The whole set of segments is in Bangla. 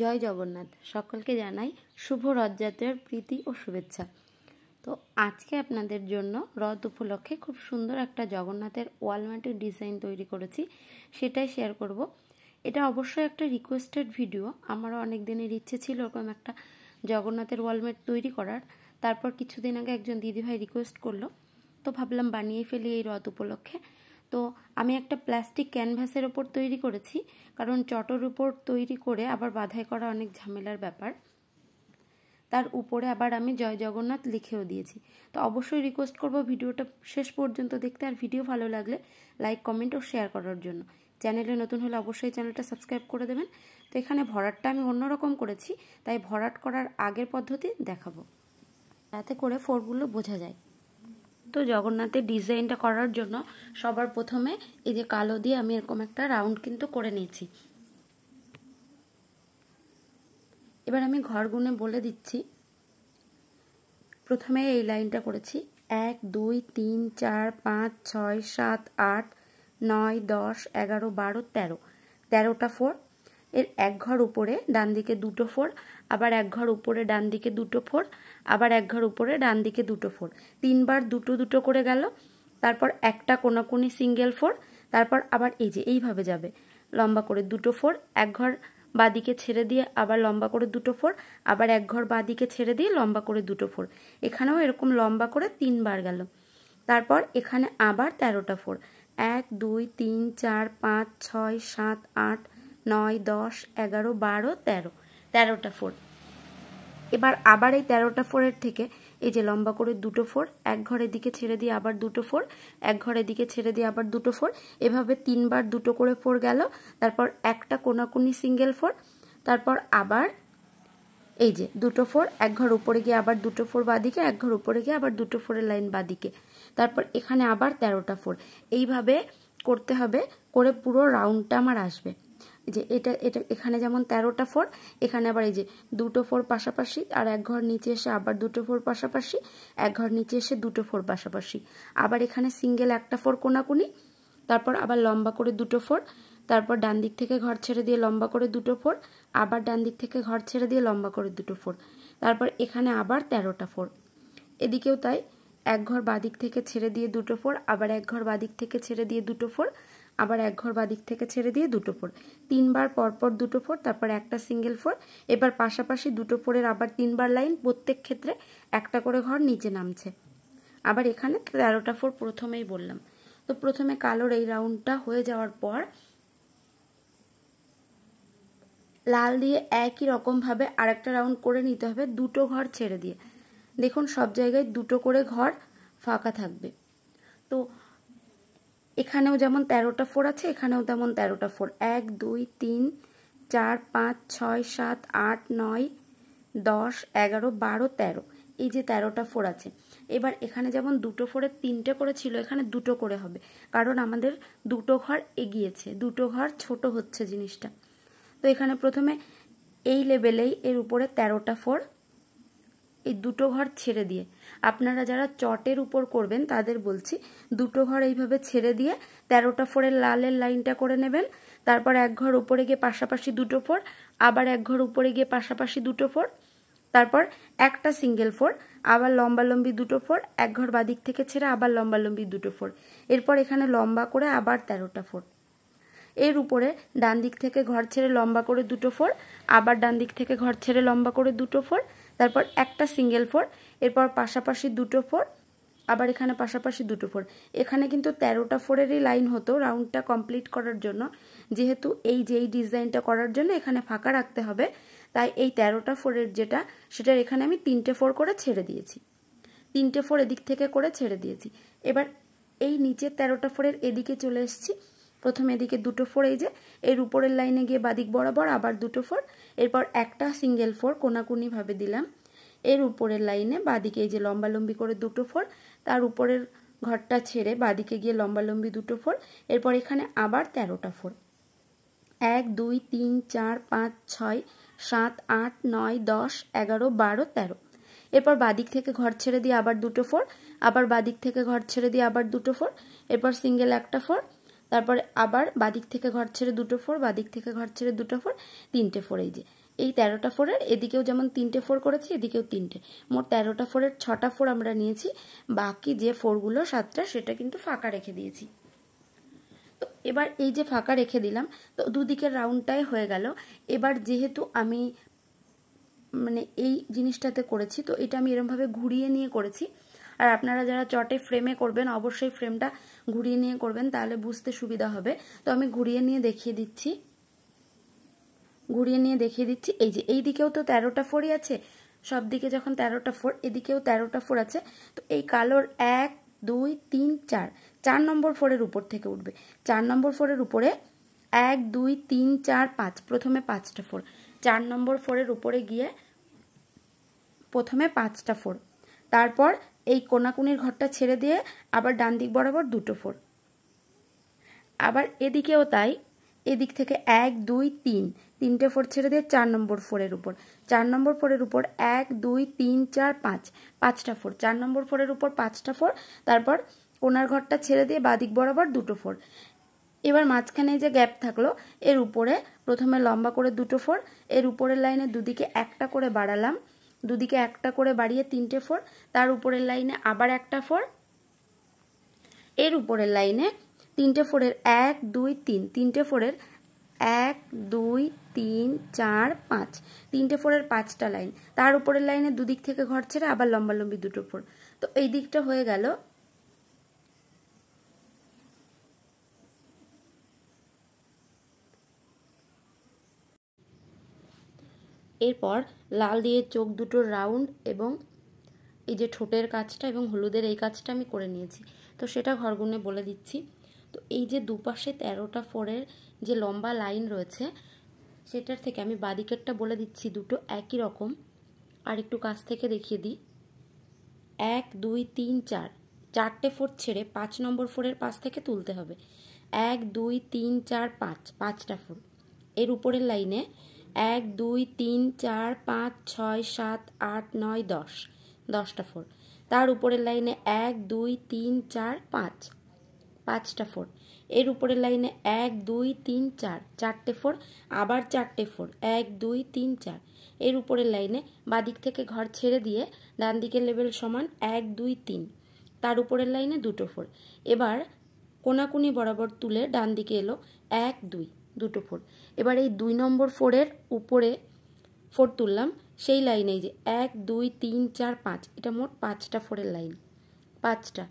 জয় জগন্নাথ সকলকে জানাই শুভ রথযাত্রার প্রীতি ও শুভেচ্ছা তো আজকে আপনাদের জন্য রথ উপলক্ষে খুব সুন্দর একটা জগন্নাথের ওয়ালমার্টের ডিজাইন তৈরি করেছি সেটাই শেয়ার করব এটা অবশ্যই একটা রিকোয়েস্টেড ভিডিও আমারও অনেক দিনের ইচ্ছে ছিল ওরকম একটা জগন্নাথের ওয়ালমার্ট তৈরি করার তারপর কিছুদিন আগে একজন দিদিভাই রিকোয়েস্ট করলো তো ভাবলাম বানিয়ে ফেলি এই রথ উপলক্ষে তো আমি একটা প্লাস্টিক ক্যানভাসের ওপর তৈরি করেছি কারণ চটর উপর তৈরি করে আবার বাধাই করা অনেক ঝামেলার ব্যাপার তার উপরে আবার আমি জয় জগন্নাথ লিখেও দিয়েছি তো অবশ্যই রিকোয়েস্ট করব ভিডিওটা শেষ পর্যন্ত দেখতে আর ভিডিও ভালো লাগলে লাইক কমেন্ট ও শেয়ার করার জন্য চ্যানেলে নতুন হলে অবশ্যই চ্যানেলটা সাবস্ক্রাইব করে দেবেন তো এখানে ভরাটটা আমি অন্যরকম করেছি তাই ভরাট করার আগের পদ্ধতি দেখাবো তাতে করে ফোরগুলো বোঝা যায় তো জগন্নাথের ডিজাইনটা করার জন্য সবার প্রথমে এই যে কালো দিয়ে আমি এরকম একটা রাউন্ড কিন্তু করে নিয়েছি এবার আমি ঘর গুনে বলে দিচ্ছি প্রথমে এই লাইনটা করেছি এক দুই তিন চার পাঁচ ছয় সাত আট নয় দশ এগারো বারো তেরো তেরোটা ফোর এর এক ঘর উপরে ডান দিকে দুটো ফোর আবার এক ঘর উপরে ডান দিকে দুটো ফোর আবার এক ঘর উপরে ডান দিকে দুটো ফোর তিনবার দুটো দুটো করে গেল তারপর একটা কোনাকুনি সিঙ্গেল ফোর তারপর আবার এই যে এইভাবে যাবে লম্বা করে দুটো ফোর এক ঘর বাদিকে ছেড়ে দিয়ে আবার লম্বা করে দুটো ফোর আবার এক ঘর বাদিকে ছেড়ে দিয়ে লম্বা করে দুটো ফোর এখানেও এরকম লম্বা করে তিনবার গেল তারপর এখানে আবার তেরোটা ফোর এক দুই তিন চার পাঁচ ছয় সাত আট নয় দশ এগারো বারো তেরো তেরোটা ফোর এবার আবার এই তেরোটা ফোরের থেকে এই যে লম্বা করে দুটো ফোর এক ঘরের দিকে ছেড়ে দিয়ে আবার দুটো ফোর এক ঘরের দিকে ছেড়ে দিয়ে আবার দুটো ফোর এভাবে তিনবার দুটো করে ফোর গেল তারপর একটা কোনাকুনি সিঙ্গেল ফোর তারপর আবার এই যে দুটো ফোর এক ঘর উপরে গিয়ে আবার দুটো ফোর বাদিকে এক ঘর উপরে গিয়ে আবার দুটো ফোরের লাইন বাদিকে তারপর এখানে আবার তেরোটা ফোর এইভাবে করতে হবে করে পুরো রাউন্ডটা আমার আসবে যে এটা এটা এখানে যেমন তেরোটা ফোর এখানে আবার এই যে দুটো ফোর পাশাপাশি আর এক ঘর নিচে এসে আবার দুটো ফোর পাশাপাশি এক ঘর নিচে এসে দুটো ফোর পাশাপাশি আবার এখানে সিঙ্গেল একটা ফোর কোনাকুনি তারপর আবার লম্বা করে দুটো ফোর তারপর ডান দিক থেকে ঘর ছেড়ে দিয়ে লম্বা করে দুটো ফোর আবার ডান দিক থেকে ঘর ছেড়ে দিয়ে লম্বা করে দুটো ফোর তারপর এখানে আবার তেরোটা ফোর এদিকেও তাই এক ঘর বাদিক থেকে ছেড়ে দিয়ে দুটো ফোর আবার এক ঘর বাদিক থেকে ছেড়ে দিয়ে দুটো ফোর আবার এক ঘর বাদিক থেকে ছেড়ে দিয়ে দুটো ফোর তিনবার পরপর দুটো ফোর তারপর একটা সিঙ্গেল ফোর এবার পাশাপাশি দুটো ফোরের আবার তিনবার লাইন প্রত্যেক ক্ষেত্রে একটা করে ঘর নিচে নামছে আবার এখানে তেরোটা ফোর প্রথমেই বললাম তো প্রথমে কালোর এই রাউন্ডটা হয়ে যাওয়ার পর লাল দিয়ে একই রকমভাবে আরেকটা রাউন্ড করে নিতে হবে দুটো ঘর ছেড়ে দিয়ে দেখুন সব জায়গায় দুটো করে ঘর ফাঁকা থাকবে তো এখানেও যেমন তেরোটা ফোর আছে এখানেও তেমন তেরোটা ফোর এক দুই তিন চার পাঁচ ছয় সাত আট নয় দশ এগারো বারো তেরো এই যে তেরোটা ফোর আছে এবার এখানে যেমন দুটো ফোরে তিনটে করে ছিল এখানে দুটো করে হবে কারণ আমাদের দুটো ঘর এগিয়েছে দুটো ঘর ছোট হচ্ছে জিনিসটা তো এখানে প্রথমে এই লেভেলেই এর উপরে তেরোটা ফোর এই দুটো ঘর ছেড়ে দিয়ে আপনারা যারা চটের উপর করবেন তাদের বলছি দুটো ঘর এইভাবে ছেড়ে দিয়ে তেরোটা ফোরের লালের লাইনটা করে নেবেন তারপর এক ঘর উপরে গিয়ে পাশাপাশি দুটো ফোর আবার এক ঘর উপরে গিয়ে পাশাপাশি দুটো ফোর তারপর একটা সিঙ্গেল ফোর আবার লম্বা লম্বি দুটো ফোর এক ঘর বাদিক থেকে ছেড়ে আবার লম্বা লম্বি দুটো ফোর এরপর এখানে লম্বা করে আবার তেরোটা ফোর এর উপরে ডান দিক থেকে ঘর ছেড়ে লম্বা করে দুটো ফোর আবার ডান দিক থেকে ঘর ছেড়ে লম্বা করে দুটো ফোর তারপর একটা সিঙ্গেল ফোর এরপর পাশাপাশি দুটো ফোর আবার এখানে পাশাপাশি দুটো ফোর এখানে কিন্তু তেরোটা ফোরেরই লাইন হতো রাউন্ডটা কমপ্লিট করার জন্য যেহেতু এই যে এই ডিজাইনটা করার জন্য এখানে ফাঁকা রাখতে হবে তাই এই তেরোটা ফোরের যেটা সেটার এখানে আমি তিনটে ফোর করে ছেড়ে দিয়েছি তিনটে ফোর এদিক থেকে করে ছেড়ে দিয়েছি এবার এই নিচের তেরোটা ফোরের এদিকে চলে এসেছি প্রথমে এদিকে দুটো ফোর এই যে এর উপরের লাইনে গিয়ে বাদিক বরাবর আবার দুটো ফোর এরপর একটা সিঙ্গেল ফোর কোনাকুনিভাবে দিলাম এর উপরের লাইনে বাদিকে এই যে লম্বালম্বি করে দুটো ফোর তার উপরের ঘরটা ছেড়ে বাদিকে গিয়ে লম্বালম্বি দুটো ফোর এরপর এখানে আবার তেরোটা ফোর এক দুই তিন চার পাঁচ ছয় সাত আট নয় দশ এগারো বারো তেরো এরপর বাদিক থেকে ঘর ছেড়ে দিয়ে আবার দুটো ফোর আবার বাদিক থেকে ঘর ছেড়ে দিয়ে আবার দুটো ফোর এরপর সিঙ্গেল একটা ফোর তারপরে আবার বাদিক থেকে ঘর ছেড়ে দুটো ফোর বাদিক থেকে ঘর ছেড়ে দুটো ফোর তিনটে ফোর এই যে এই তেরোটা ফোরের এদিকেও যেমন তিনটে ফোর করেছি এদিকেও তিনটে মোট তেরোটা ফোরের ছটা ফোর আমরা নিয়েছি বাকি যে ফোরগুলো সাতটা সেটা কিন্তু ফাঁকা রেখে দিয়েছি তো এবার এই যে ফাঁকা রেখে দিলাম তো দুদিকের রাউন্ডটাই হয়ে গেল এবার যেহেতু আমি মানে এই জিনিসটাতে করেছি তো এটা আমি এরমভাবে ঘুরিয়ে নিয়ে করেছি আর আপনারা যারা চটে ফ্রেমে করবেন অবশ্যই ফ্রেমটা ঘুরিয়ে নিয়ে করবেন তাহলে বুঝতে সুবিধা হবে তো আমি ঘুরিয়ে নিয়ে দেখিয়ে দিচ্ছি ঘুরিয়ে নিয়ে দেখিয়ে দিচ্ছি এই যে এই দিকেও তো তেরোটা ফোরই আছে সব দিকে যখন তেরোটা ফোর এদিকেও তেরোটা ফোর আছে তো এই কালোর এক দুই তিন চার চার নম্বর ফোরের উপর থেকে উঠবে চার নম্বর ফোরের উপরে এক দুই তিন চার পাঁচ প্রথমে পাঁচটা ফোর চার নম্বর ফোরের উপরে গিয়ে প্রথমে পাঁচটা ফোর তারপর এই কোনাকুনির ঘরটা ছেড়ে দিয়ে আবার ডান দিক বরাবর দুটো ফোর আবার এদিকেও তাই এদিক থেকে এক দুই তিন তিনটে ফোর ছেড়ে দিয়ে চার নম্বর ফোরের উপর চার নম্বর ফোরের উপর এক দুই তিন চার পাঁচ পাঁচটা ফোর চার নম্বর ফোরের উপর পাঁচটা ফোর তারপর কোনার ঘরটা ছেড়ে দিয়ে বাদিক বরাবর দুটো ফোর এবার মাঝখানে যে গ্যাপ থাকলো এর উপরে প্রথমে লম্বা করে দুটো ফোর এর উপরের লাইনে দুদিকে একটা করে বাড়ালাম দুদিকে একটা করে বাড়িয়ে তিনটে ফোর তার উপরের লাইনে আবার একটা ফোর এর উপরের লাইনে তিনটে ফোরের এক দুই তিন তিনটে ফোরের এক দুই তিন চার পাঁচ তিনটে ফোরের পাঁচটা লাইন তার উপরের লাইনে দুদিক থেকে ঘর ছেড়ে আবার লম্বালম্বি দুটো ফোর তো এই দিকটা হয়ে গেল এরপর লাল দিয়ে চোখ দুটো রাউন্ড এবং এই যে ঠোঁটের কাজটা এবং হলুদের এই কাজটা আমি করে নিয়েছি তো সেটা ঘরগুনে বলে দিচ্ছি তো এই যে দুপাশে তেরোটা ফোরের যে লম্বা লাইন রয়েছে সেটার থেকে আমি বাদিকেরটা বলে দিচ্ছি দুটো একই রকম আর একটু কাছ থেকে দেখিয়ে দিই এক দুই তিন চার চারটে ফোর ছেড়ে পাঁচ নম্বর ফোরের পাশ থেকে তুলতে হবে এক দুই তিন চার পাঁচ পাঁচটা ফোর এর উপরের লাইনে এক দুই তিন চার পাঁচ ছয় সাত আট নয় দশ দশটা ফোর তার উপরের লাইনে এক দুই তিন চার পাঁচ পাঁচটা ফোর এর উপরের লাইনে এক দুই তিন চার চারটে ফোর আবার চারটে ফোর এক দুই তিন চার এর উপরের লাইনে বাদিক থেকে ঘর ছেড়ে দিয়ে ডান দিকের লেভেল সমান এক দুই তিন তার উপরের লাইনে দুটো ফোর এবার কোনাকুনি বরাবর তুলে ডান দিকে এলো এক দুই দুটো ফোর এবার এই দুই নম্বর ফোরের উপরে ফোর তুললাম সেই লাইনে যে এক দুই তিন চার পাঁচ এটা মোট পাঁচটা ফোরের লাইন পাঁচটা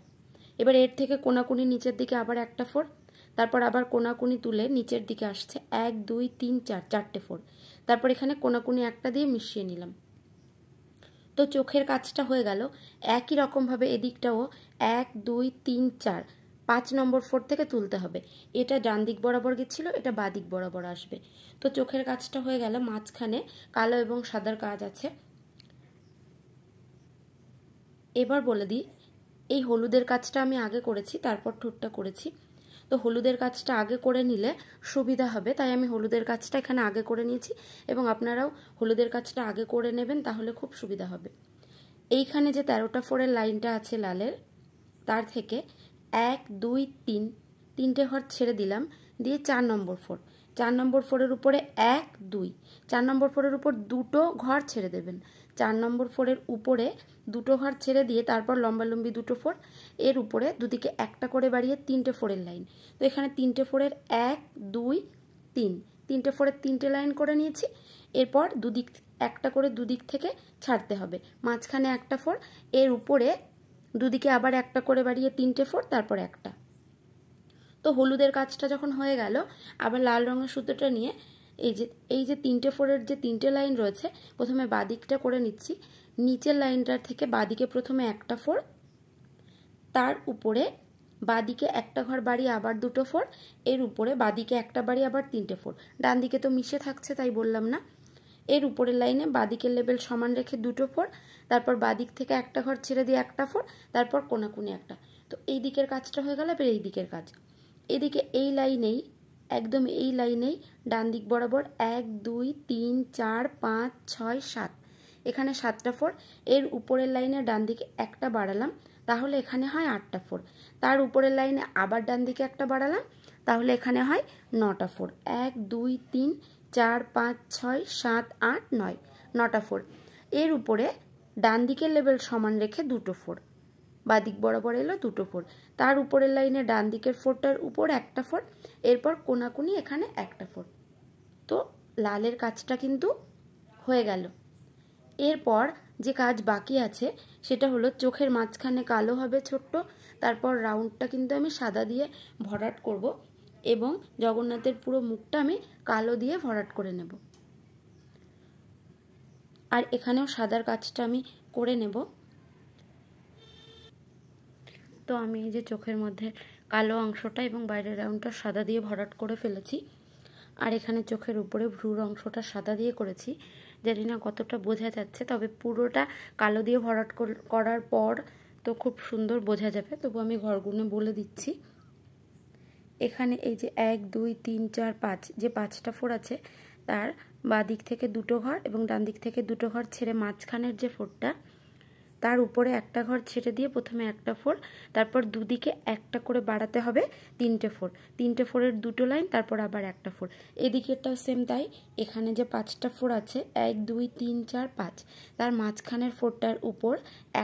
এবার এর থেকে কোনাকুনি নিচের দিকে আবার একটা ফোর তারপর আবার কোনাকুনি তুলে নিচের দিকে আসছে এক দুই তিন চার চারটে ফোর তারপর এখানে কোনাকুনি একটা দিয়ে মিশিয়ে নিলাম তো চোখের কাজটা হয়ে গেল একই রকমভাবে এদিকটাও এক দুই তিন চার পাঁচ নম্বর ফোর থেকে তুলতে হবে এটা ডান দিক বরাবর গেছিলো এটা বা দিক বরাবর আসবে তো চোখের কাজটা হয়ে গেল মাঝখানে কালো এবং সাদার কাজ আছে এবার বলে দিই এই হলুদের কাজটা আমি আগে করেছি তারপর ঠোঁটটা করেছি তো হলুদের কাজটা আগে করে নিলে সুবিধা হবে তাই আমি হলুদের কাজটা এখানে আগে করে নিয়েছি এবং আপনারাও হলুদের কাজটা আগে করে নেবেন তাহলে খুব সুবিধা হবে এইখানে যে তেরোটা ফোরের লাইনটা আছে লালের তার থেকে এক দুই তিন তিনটে ঘর ছেড়ে দিলাম দিয়ে চার নম্বর ফোর চার নম্বর ফোরের উপরে এক দুই চার নম্বর ফোরের উপর দুটো ঘর ছেড়ে দেবেন চার নম্বর ফোরের উপরে দুটো ঘর ছেড়ে দিয়ে তারপর লম্বালম্বি দুটো ফোর এর উপরে দুদিকে একটা করে বাড়িয়ে তিনটে ফোরের লাইন তো এখানে তিনটে ফোরের এক দুই তিন তিনটে ফোরের তিনটে লাইন করে নিয়েছি এরপর দুদিক একটা করে দুদিক থেকে ছাড়তে হবে মাঝখানে একটা ফোর এর উপরে দুদিকে আবার একটা করে বাড়িয়ে তিনটে ফোর তারপর একটা তো হলুদের কাজটা যখন হয়ে গেল আবার লাল রঙের সুতোটা নিয়ে এই যে এই যে তিনটে ফোরের যে তিনটে লাইন রয়েছে প্রথমে বাদিকটা করে নিচ্ছি নিচের লাইনটার থেকে বাদিকে প্রথমে একটা ফোর তার উপরে বাদিকে একটা ঘর বাড়ি আবার দুটো ফোর এর উপরে বাদিকে একটা বাড়ি আবার তিনটে ফোর ডান দিকে তো মিশে থাকছে তাই বললাম না এর উপরের লাইনে বাদিকের লেবেল সমান রেখে দুটো ফোর তারপর বাদিক থেকে একটা ঘর ছেড়ে দিয়ে একটা ফোর তারপর কোনাকুনি একটা তো এই দিকের কাজটা হয়ে গেল এবার এই দিকের কাজ এদিকে এই লাইনেই একদম এই লাইনেই ডান দিক বরাবর এক দুই তিন চার পাঁচ ছয় সাত এখানে সাতটা ফোর এর উপরের লাইনে ডান দিকে একটা বাড়ালাম তাহলে এখানে হয় আটটা ফোর তার উপরের লাইনে আবার ডান দিকে একটা বাড়ালাম তাহলে এখানে হয় নটা ফোর এক দুই তিন চার পাঁচ ছয় সাত আট নয় নটা ফোর এর উপরে ডান দিকের লেভেল সমান রেখে দুটো ফোর বাদিক বরাবর এলো দুটো ফোর তার উপরের লাইনে ডান দিকের ফোরটার উপর একটা ফোর এরপর কোনাকুনি এখানে একটা ফোর তো লালের কাজটা কিন্তু হয়ে গেল এরপর যে কাজ বাকি আছে সেটা হলো চোখের মাঝখানে কালো হবে ছোট্ট তারপর রাউন্ডটা কিন্তু আমি সাদা দিয়ে ভরাট করব এবং জগন্নাথের পুরো মুখটা আমি কালো দিয়ে ভরাট করে নেব আর এখানেও সাদার কাজটা আমি করে নেব তো আমি এই যে চোখের মধ্যে কালো অংশটা এবং বাইরের রাউন্ডটা সাদা দিয়ে ভরাট করে ফেলেছি আর এখানে চোখের উপরে ভ্রুর অংশটা সাদা দিয়ে করেছি জানি না কতটা বোঝা যাচ্ছে তবে পুরোটা কালো দিয়ে ভরাট করার পর তো খুব সুন্দর বোঝা যাবে তবু আমি ঘরগুলো বলে দিচ্ছি এখানে এই যে এক দুই তিন চার পাঁচ যে পাঁচটা ফোর আছে তার বাঁ দিক থেকে দুটো ঘর এবং ডান দিক থেকে দুটো ঘর ছেড়ে মাঝখানের যে ফোরটা তার উপরে একটা ঘর ছেড়ে দিয়ে প্রথমে একটা ফোর তারপর দুদিকে একটা করে বাড়াতে হবে তিনটে ফোর তিনটে ফোরের দুটো লাইন তারপর আবার একটা ফোর এদিকেরটাও সেম তাই এখানে যে পাঁচটা ফোর আছে এক দুই তিন চার পাঁচ তার মাঝখানের ফোরটার উপর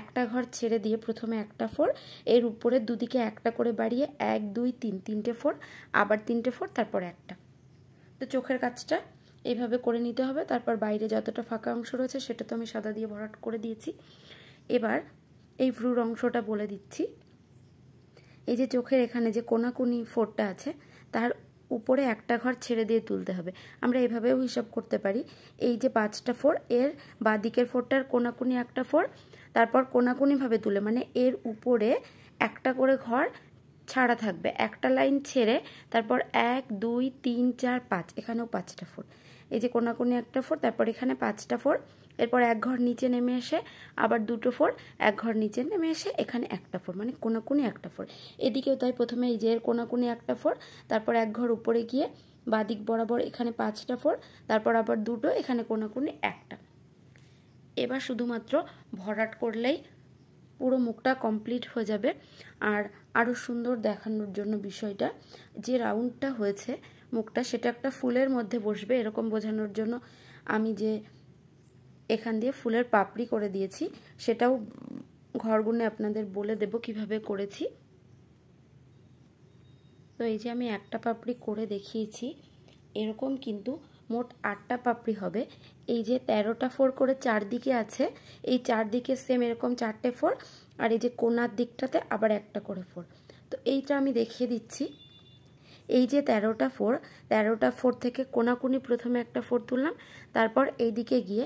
একটা ঘর ছেড়ে দিয়ে প্রথমে একটা ফোর এর উপরে দুদিকে একটা করে বাড়িয়ে এক দুই তিন তিনটে ফোর আবার তিনটে ফোর তারপর একটা তো চোখের কাজটা এইভাবে করে নিতে হবে তারপর বাইরে যতটা ফাঁকা অংশ রয়েছে সেটা তো আমি সাদা দিয়ে ভরাট করে দিয়েছি এবার এই ভ্রুর অংশটা বলে দিচ্ছি এই যে চোখের এখানে যে কোনাকুনি ফোরটা আছে তার উপরে একটা ঘর ছেড়ে দিয়ে তুলতে হবে আমরা এভাবেও হিসাব করতে পারি এই যে পাঁচটা ফোর এর বা দিকের ফোরটার কোনাকুনি একটা ফোর তারপর কোনাকুনিভাবে তুলে মানে এর উপরে একটা করে ঘর ছাড়া থাকবে একটা লাইন ছেড়ে তারপর এক দুই তিন চার পাঁচ এখানেও পাঁচটা ফোর এই যে কোনাকুনি একটা ফোর তারপর এখানে পাঁচটা ফোর এরপর এক ঘর নিচে নেমে এসে আবার দুটো ফোর এক ঘর নিচে নেমে এসে এখানে একটা ফোর মানে কোনাকুনি একটা ফোর এদিকেও তাই প্রথমে এই যে এর কোনাকুনি একটা ফোর তারপর এক ঘর উপরে গিয়ে বাদিক বরাবর এখানে পাঁচটা ফোর তারপর আবার দুটো এখানে কোনাকুনি একটা এবার শুধুমাত্র ভরাট করলেই পুরো মুখটা কমপ্লিট হয়ে যাবে আর আরও সুন্দর দেখানোর জন্য বিষয়টা যে রাউন্ডটা হয়েছে মুখটা সেটা একটা ফুলের মধ্যে বসবে এরকম বোঝানোর জন্য আমি যে এখান দিয়ে ফুলের পাপড়ি করে দিয়েছি সেটাও ঘরগুনে আপনাদের বলে দেব কিভাবে করেছি তো এই যে আমি একটা পাপড়ি করে দেখিয়েছি এরকম কিন্তু মোট আটটা পাপড়ি হবে এই যে তেরোটা ফোর করে চারদিকে আছে এই চারদিকে সেম এরকম চারটে ফোর আর এই যে কোনার দিকটাতে আবার একটা করে ফোর তো এইটা আমি দেখিয়ে দিচ্ছি এই যে তেরোটা ফোর তেরোটা ফোর থেকে কোনাকুনি প্রথমে একটা ফোর তুললাম তারপর এইদিকে গিয়ে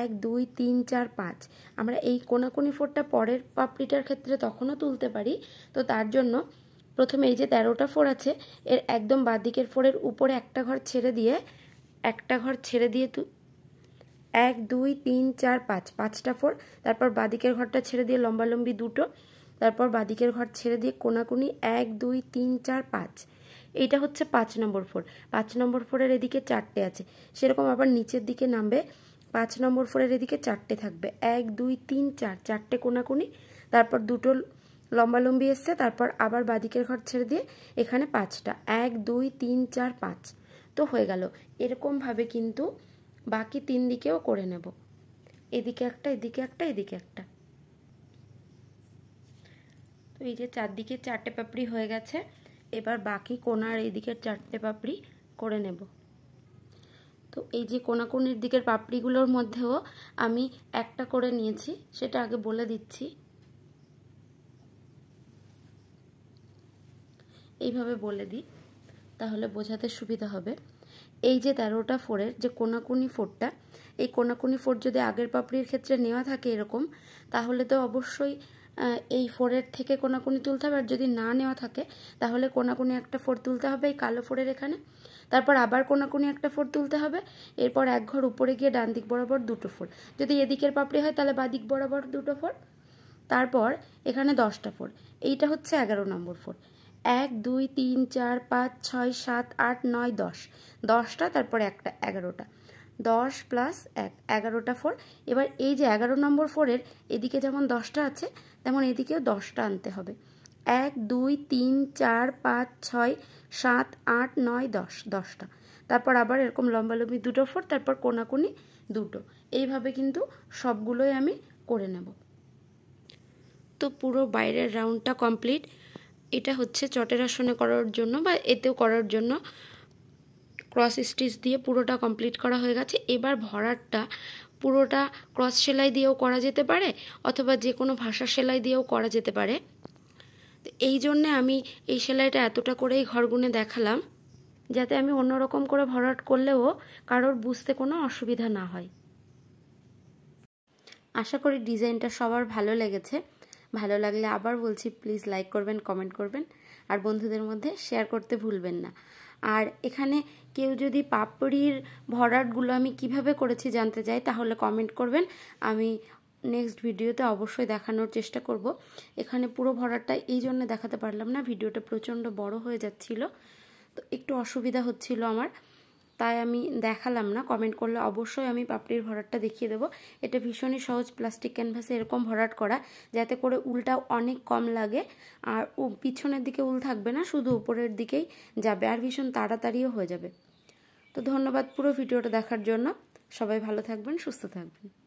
এক দুই তিন চার পাঁচ আমরা এই কোনাকুনি ফোরটা পরের পাপড়িটার ক্ষেত্রে তখনও তুলতে পারি তো তার জন্য প্রথমে এই যে তেরোটা ফোর আছে এর একদম দিকের ফোরের উপরে একটা ঘর ছেড়ে দিয়ে একটা ঘর ছেড়ে দিয়ে এক দুই তিন চার পাঁচ পাঁচটা ফোর তারপর বাদিকের ঘরটা ছেড়ে দিয়ে লম্বালম্বি দুটো তারপর বাদিকের ঘর ছেড়ে দিয়ে কোনাকুনি এক দুই তিন চার পাঁচ এইটা হচ্ছে পাঁচ নম্বর ফোর পাঁচ নম্বর ফোরের এদিকে চারটে আছে সেরকম আবার নিচের দিকে নামবে পাঁচ নম্বর ফোরের এদিকে চারটে থাকবে এক দুই তিন চার চারটে কোনাকুনি তারপর দুটো লম্বালম্বি এসছে তারপর আবার বাদিকের ঘর ছেড়ে দিয়ে এখানে পাঁচটা এক দুই তিন চার পাঁচ তো হয়ে গেল এরকমভাবে কিন্তু বাকি তিন দিকেও করে নেব এদিকে একটা এদিকে একটা এদিকে একটা তো এই যে চারদিকে চারটে পাপড়ি হয়ে গেছে এবার বাকি কোনার এদিকে চারটে পাপড়ি করে নেব তো এই যে কোনাকোনির দিকের পাপড়িগুলোর মধ্যেও আমি একটা করে নিয়েছি সেটা আগে বলে দিচ্ছি এইভাবে বলে দিই তাহলে বোঝাতে সুবিধা হবে এই যে তেরোটা ফোরের যে কোনাকুনি ফোরটা এই কোনাকুনি ফোর যদি আগের পাপড়ির ক্ষেত্রে নেওয়া থাকে এরকম তাহলে তো অবশ্যই এই ফোরের থেকে কোনাকুনি তুলতে হবে আর যদি না নেওয়া থাকে তাহলে কোনাকুনি একটা ফোর তুলতে হবে এই কালো ফোরের এখানে তারপর আবার কোনাকুনি একটা ফোর তুলতে হবে এরপর এক ঘর উপরে গিয়ে ডান দিক বরাবর দুটো ফোর যদি এদিকের পাপড়ি হয় তাহলে বাদিক বরাবর দুটো ফোর তারপর এখানে দশটা ফোর এইটা হচ্ছে এগারো নম্বর ফোর এক দুই তিন চার পাঁচ ছয় সাত আট নয় দশ দশটা তারপর একটা এগারোটা দশ প্লাস এক এগারোটা ফোর এবার এই যে এগারো নম্বর ফোরের এদিকে যেমন দশটা আছে তেমন এদিকেও দশটা আনতে হবে এক দুই তিন চার পাঁচ ছয় সাত আট নয় দশ দশটা তারপর আবার এরকম লম্বালম্বি দুটো ফোর তারপর কোনাকুনি দুটো এইভাবে কিন্তু সবগুলোই আমি করে নেব তো পুরো বাইরের রাউন্ডটা কমপ্লিট এটা হচ্ছে চটের আসনে করার জন্য বা এতেও করার জন্য ক্রস স্টিচ দিয়ে পুরোটা কমপ্লিট করা হয়ে গেছে এবার ভরাটটা পুরোটা ক্রস সেলাই দিয়েও করা যেতে পারে অথবা যে কোনো ভাষা সেলাই দিয়েও করা যেতে পারে তো এই জন্যে আমি এই সেলাইটা এতটা করেই ঘর গুনে দেখালাম যাতে আমি অন্যরকম করে ভরাট করলেও কারোর বুঝতে কোনো অসুবিধা না হয় আশা করি ডিজাইনটা সবার ভালো লেগেছে ভালো লাগলে আবার বলছি প্লিজ লাইক করবেন কমেন্ট করবেন আর বন্ধুদের মধ্যে শেয়ার করতে ভুলবেন না আর এখানে কেউ যদি পাপড়ির ভরাটগুলো আমি কিভাবে করেছি জানতে চাই তাহলে কমেন্ট করবেন আমি নেক্সট ভিডিওতে অবশ্যই দেখানোর চেষ্টা করব এখানে পুরো ভরাটা এই জন্য দেখাতে পারলাম না ভিডিওটা প্রচণ্ড বড় হয়ে যাচ্ছিল তো একটু অসুবিধা হচ্ছিল আমার তাই আমি দেখালাম না কমেন্ট করলে অবশ্যই আমি পাপড়ির ভরাটটা দেখিয়ে দেবো এটা ভীষণই সহজ প্লাস্টিক ক্যানভাসে এরকম ভরাট করা যাতে করে উলটাও অনেক কম লাগে আর ও পিছনের দিকে উল থাকবে না শুধু উপরের দিকেই যাবে আর ভীষণ তাড়াতাড়িও হয়ে যাবে তো ধন্যবাদ পুরো ভিডিওটা দেখার জন্য সবাই ভালো থাকবেন সুস্থ থাকবেন